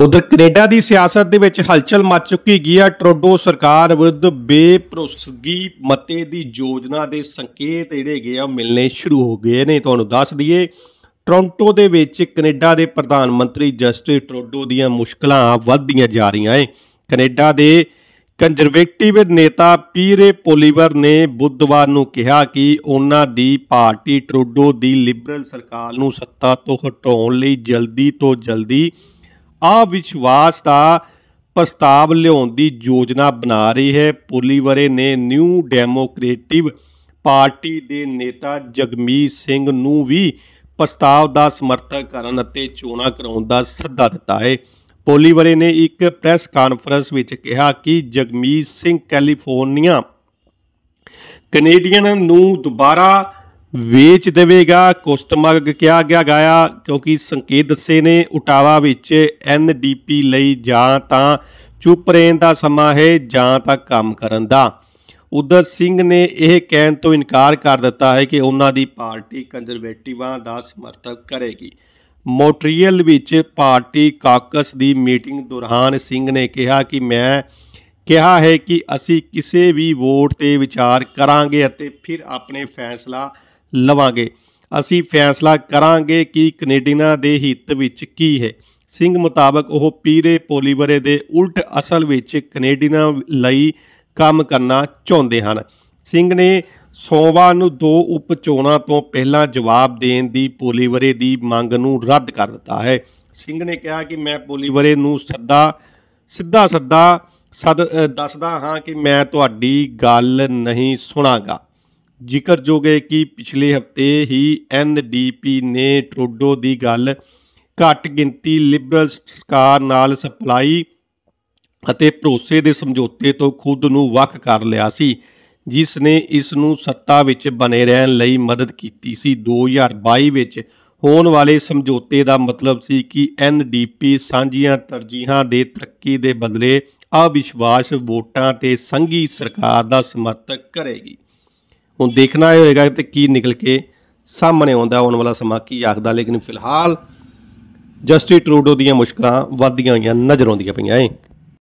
ਉਧਰ ਕੈਨੇਡਾ ਦੀ ਸਿਆਸਤ ਦੇ ਵਿੱਚ ਹਲਚਲ ਮਚ ਚੁੱਕੀ ਗਈ ਹੈ ਟਰੋਡੋ ਸਰਕਾਰ ਵਿਰੁੱਧ ਬੇਪਰੋਸਗੀ ਮਤੇ ਦੀ ਯੋਜਨਾ ਦੇ ਸੰਕੇਤ ਜਿਹੜੇ ਗਏ ਆ ਮਿਲਨੇ ਸ਼ੁਰੂ ਹੋ ਗਏ ਨੇ ਤੁਹਾਨੂੰ ਦੱਸ ਦਈਏ ਟੋਰਾਂਟੋ ਦੇ ਵਿੱਚ ਕੈਨੇਡਾ ਦੇ ਪ੍ਰਧਾਨ ਮੰਤਰੀ ਜਸਟਿਸ ਟਰੋਡੋ ਦੀਆਂ ਮੁਸ਼ਕਲਾਂ ਵੱਧਦੀਆਂ ਜਾ ਰਹੀਆਂ ਏ ਕੈਨੇਡਾ ਦੇ ਕੰਜ਼ਰਵੇਟਿਵ ਨੇਤਾ ਪੀਰੇ ਪੋਲੀਵਰ ਨੇ ਬੁੱਧਵਾਰ ਨੂੰ ਕਿਹਾ ਕਿ ਉਹਨਾਂ ਦੀ ਪਾਰਟੀ ਟਰੋਡੋ ਦੀ ਲਿਬਰਲ ਸਰਕਾਰ ਨੂੰ ਸੱਤਾ ਤੋਂ ਹਟਾਉਣ ਲਈ ਜਲਦੀ ਤੋਂ ਜਲਦੀ ਆ ਵਿਸ਼ਵਾਸ ਦਾ ਪ੍ਰਸਤਾਵ ਲਿਆਉਣ ਦੀ ਯੋਜਨਾ ਬਣਾ ਰਹੀ ਹੈ ਪੋਲੀਵਰੇ ਨੇ ਨਿਊ ਡੈਮੋਕ੍ਰੇਟਿਵ ਪਾਰਟੀ ਦੇ ਨੇਤਾ ਜਗਮੀਤ ਸਿੰਘ ਨੂੰ ਵੀ ਪ੍ਰਸਤਾਵ ਦਾ ਸਮਰਥਨ ਕਰਨ ਅਤੇ ਚੋਣਾਂ ਕਰਾਉਣ ਦਾ ਸੱਦਾ ਦਿੱਤਾ ਹੈ ਪੋਲੀਵਰੇ ਨੇ ਇੱਕ ਪ੍ਰੈਸ ਕਾਨਫਰੰਸ ਵਿੱਚ ਕਿਹਾ ਕਿ ਜਗਮੀਤ ਸਿੰਘ ਕੈਲੀਫੋਰਨੀਆ ਕੈਨੇਡੀਅਨ ਨੂੰ ਦੁਬਾਰਾ ਵੇਚ ਦੇਵੇਗਾ ਕਸਟਮਰ ਕਿਹਾ ਗਿਆ ਗਾਇਆ ਕਿਉਂਕਿ ਸੰਕੇਤ ਦੱਸੇ ਨੇ ਉਟਾਵਾ ਵਿੱਚ ਐਨਡੀਪੀ ਲਈ ਜਾਂ ਤਾਂ ਚੁੱਪ ਰਹਿਣ ਦਾ ਸਮਾਂ ਹੈ ਜਾਂ ਤਾਂ ਕੰਮ ਕਰਨ ਦਾ ਉਦਰ ਸਿੰਘ ਨੇ ਇਹ ਕਹਿਣ ਤੋਂ ਇਨਕਾਰ ਕਰ ਦਿੱਤਾ ਹੈ ਕਿ ਉਹਨਾਂ ਦੀ ਪਾਰਟੀ ਕੰਜ਼ਰਵੇਟਿਵਾਂ ਦਾ ਸਮਰਥਨ ਕਰੇਗੀ ਮੋਟਰੀਅਲ ਵਿੱਚ ਪਾਰਟੀ ਕਾਕਸ ਦੀ ਮੀਟਿੰਗ ਦੌਰਾਨ ਸਿੰਘ ਨੇ ਕਿਹਾ ਕਿ ਮੈਂ ਕਿਹਾ ਹੈ ਕਿ ਅਸੀਂ ਕਿਸੇ ਵੀ ਵੋਟ ਤੇ ਵਿਚਾਰ ਕਰਾਂਗੇ ਅਤੇ ਫਿਰ ਆਪਣੇ ਫੈਸਲਾ ਲਵਾਂਗੇ ਅਸੀਂ ਫੈਸਲਾ ਕਰਾਂਗੇ ਕਿ ਕੈਨੇਡੀਨਾ ਦੇ ਹਿੱਤ ਵਿੱਚ ਕੀ ਹੈ ਸਿੰਘ ਮੁਤਾਬਕ ਉਹ ਪੀਰੇ ਪੋਲੀਵਰੇ ਦੇ ਉਲਟ ਅਸਲ ਵਿੱਚ ਕੈਨੇਡੀਨਾ ਲਈ ਕੰਮ ਕਰਨਾ ਚਾਹੁੰਦੇ ਹਨ ਸਿੰਘ ਨੇ ਸੋਮਵਾਰ ਨੂੰ ਦੋ ਉਪ ਚੋਣਾਂ ਤੋਂ ਪਹਿਲਾਂ ਜਵਾਬ ਦੇਣ ਦੀ ਪੋਲੀਵਰੇ ਦੀ ਮੰਗ ਨੂੰ ਰੱਦ ਕਰ ਦਿੱਤਾ ਹੈ ਸਿੰਘ ਨੇ ਕਿਹਾ ਕਿ ਮੈਂ ਪੋਲੀਵਰੇ ਨੂੰ ਸੱਦਾ ਸਿੱਧਾ ਸੱਦਾ ਸਦ ਦੱਸਦਾ ਹਾਂ ਕਿ ਮੈਂ ਤੁਹਾਡੀ ਗੱਲ ਨਹੀਂ ਸੁਣਾਗਾ ਜ਼ਿਕਰ ਜੋਗੇ ਕਿ ਪਿਛਲੇ ਹਫਤੇ ਹੀ ਐਨਡੀਪੀ ਨੇ ਟਰੋਡੋ ਦੀ ਗੱਲ ਘੱਟ ਗਿਣਤੀ ਲਿਬਰਲ ਸਰਕਾਰ ਨਾਲ ਸਪਲਾਈ ਅਤੇ ਭਰੋਸੇ ਦੇ ਸਮਝੌਤੇ ਤੋਂ ਖੁਦ ਨੂੰ ਵੱਖ ਕਰ ਲਿਆ ਸੀ ਜਿਸ ਨੇ ਇਸ ਨੂੰ ਸੱਤਾ ਵਿੱਚ ਬਣੇ ਰਹਿਣ ਲਈ ਮਦਦ ਕੀਤੀ ਸੀ 2022 ਵਿੱਚ ਹੋਣ ਵਾਲੇ ਸਮਝੌਤੇ ਦਾ ਮਤਲਬ ਸੀ ਕਿ ਐਨਡੀਪੀ ਸਾਂਝੀਆਂ ਤਰਜੀਹਾਂ ਦੇ ਤਰੱਕੀ ਦੇ ਬਦਲੇ ਅਵਿਸ਼ਵਾਸ ਵੋਟਾਂ ਤੇ ਸੰਘੀ ਸਰਕਾਰ ਦਾ ਸਮਰਥਨ ਕਰੇਗੀ ਹੁਣ ਦੇਖਣਾ ਇਹ ਹੋਏਗਾ ਤੇ ਕੀ ਨਿਕਲ ਕੇ ਸਾਹਮਣੇ ਆਉਂਦਾ ਆਉਣ ਵਾਲਾ ਸਮਾਂ ਕੀ ਆਖਦਾ ਲੇਕਿਨ ਫਿਲਹਾਲ ਜਸਟਿਸ ਟਰੂਡੋ ਦੀਆਂ ਮੁਸ਼ਕਲਾਂ ਵੱਧਦੀਆਂ ਹੋਈਆਂ ਨਜ਼ਰ ਆਉਂਦੀਆਂ ਪਈਆਂ ਏ